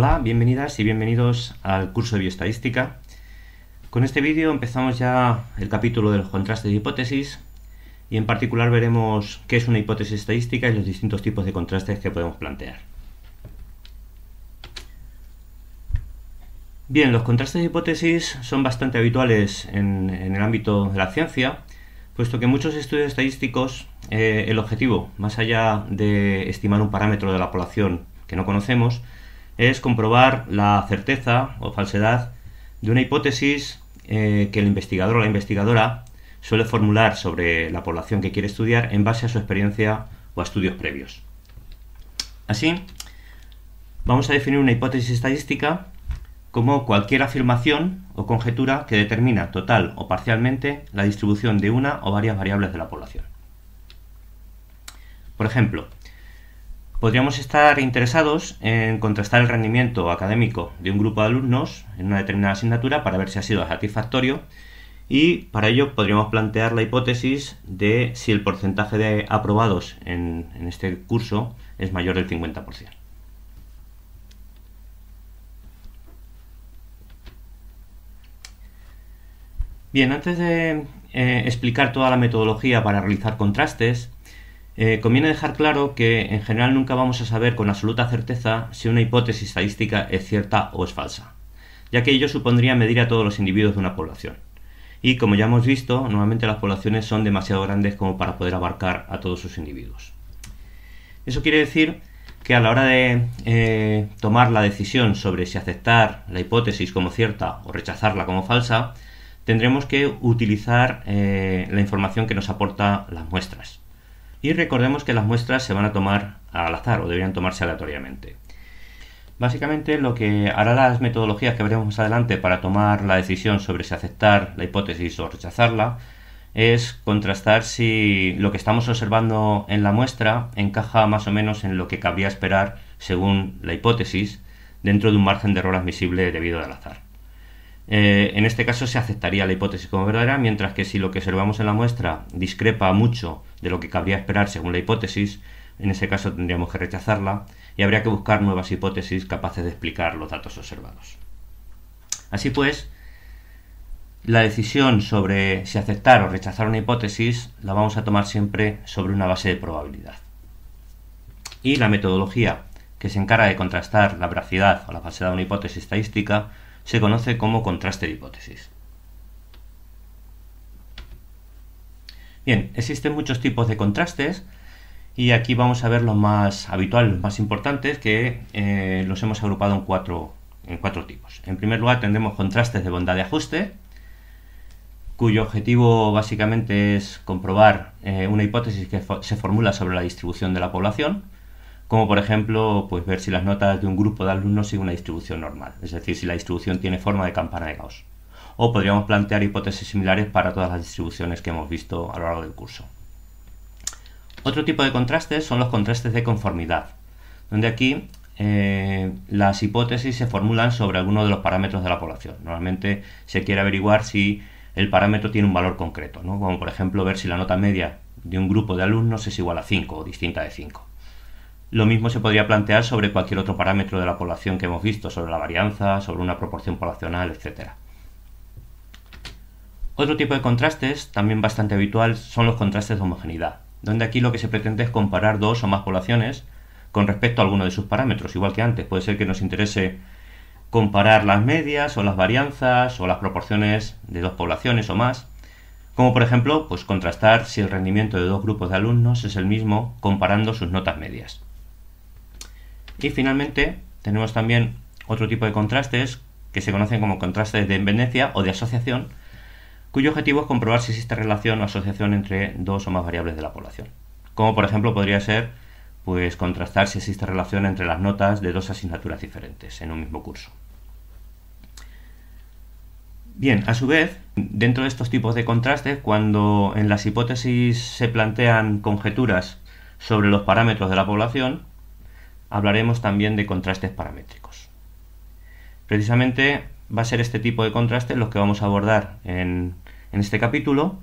Hola, bienvenidas y bienvenidos al curso de bioestadística. Con este vídeo empezamos ya el capítulo de los contrastes de hipótesis y en particular veremos qué es una hipótesis estadística y los distintos tipos de contrastes que podemos plantear. Bien, los contrastes de hipótesis son bastante habituales en, el ámbito de la ciencia, puesto que en muchos estudios estadísticos eh, el objetivo, más allá de estimar un parámetro de la población que no conocemos, es comprobar la certeza o falsedad de una hipótesis eh, que el investigador o la investigadora suele formular sobre la población que quiere estudiar en base a su experiencia o a estudios previos. Así, vamos a definir una hipótesis estadística como cualquier afirmación o conjetura que determina total o parcialmente la distribución de una o varias variables de la población. Por ejemplo, Podríamos estar interesados en contrastar el rendimiento académico de un grupo de alumnos en una determinada asignatura para ver si ha sido satisfactorio y para ello podríamos plantear la hipótesis de si el porcentaje de aprobados en, este curso es mayor del 50%. Bien, antes de eh, explicar toda la metodología para realizar contrastes, eh, conviene dejar claro que en general nunca vamos a saber con absoluta certeza si una hipótesis estadística es cierta o es falsa, ya que ello supondría medir a todos los individuos de una población. Y como ya hemos visto, normalmente las poblaciones son demasiado grandes como para poder abarcar a todos sus individuos. Eso quiere decir que a la hora de eh, tomar la decisión sobre si aceptar la hipótesis como cierta o rechazarla como falsa, tendremos que utilizar eh, la información que nos aporta las muestras y recordemos que las muestras se van a tomar al azar o deberían tomarse aleatoriamente. Básicamente lo que hará las metodologías que veremos más adelante para tomar la decisión sobre si aceptar la hipótesis o rechazarla es contrastar si lo que estamos observando en la muestra encaja más o menos en lo que cabría esperar según la hipótesis dentro de un margen de error admisible debido al azar. Eh, en este caso se aceptaría la hipótesis como verdadera, mientras que si lo que observamos en la muestra discrepa mucho de lo que cabría esperar según la hipótesis, en ese caso tendríamos que rechazarla y habría que buscar nuevas hipótesis capaces de explicar los datos observados. Así pues, la decisión sobre si aceptar o rechazar una hipótesis la vamos a tomar siempre sobre una base de probabilidad. Y la metodología que se encarga de contrastar la veracidad o la falsedad de una hipótesis estadística se conoce como contraste de hipótesis. Bien, existen muchos tipos de contrastes y aquí vamos a ver los más habituales, los más importantes, que eh, los hemos agrupado en cuatro, en cuatro tipos. En primer lugar tendremos contrastes de bondad de ajuste, cuyo objetivo básicamente es comprobar eh, una hipótesis que se formula sobre la distribución de la población como por ejemplo pues, ver si las notas de un grupo de alumnos siguen una distribución normal, es decir, si la distribución tiene forma de campana de Gauss. O podríamos plantear hipótesis similares para todas las distribuciones que hemos visto a lo largo del curso. Otro tipo de contrastes son los contrastes de conformidad, donde aquí eh, las hipótesis se formulan sobre alguno de los parámetros de la población. Normalmente se quiere averiguar si el parámetro tiene un valor concreto, como por ejemplo ver si la nota media de un grupo de alumnos es igual a 5 o distinta de 5. Lo mismo se podría plantear sobre cualquier otro parámetro de la población que hemos visto, sobre la varianza, sobre una proporción poblacional, etc. Otro tipo de contrastes, también bastante habitual, son los contrastes de homogeneidad, donde aquí lo que se pretende es comparar dos o más poblaciones con respecto a alguno de sus parámetros, igual que antes. Puede ser que nos interese comparar las medias o las varianzas o las proporciones de dos poblaciones o más, como por ejemplo, pues contrastar si el rendimiento de dos grupos de alumnos es el mismo comparando sus notas medias. Y finalmente tenemos también otro tipo de contrastes que se conocen como contrastes de independencia o de asociación, cuyo objetivo es comprobar si existe relación o asociación entre dos o más variables de la población. Como por ejemplo podría ser pues contrastar si existe relación entre las notas de dos asignaturas diferentes en un mismo curso. Bien, a su vez, dentro de estos tipos de contrastes, cuando en las hipótesis se plantean conjeturas sobre los parámetros de la población, hablaremos también de contrastes paramétricos. Precisamente va a ser este tipo de contrastes los que vamos a abordar en, en este capítulo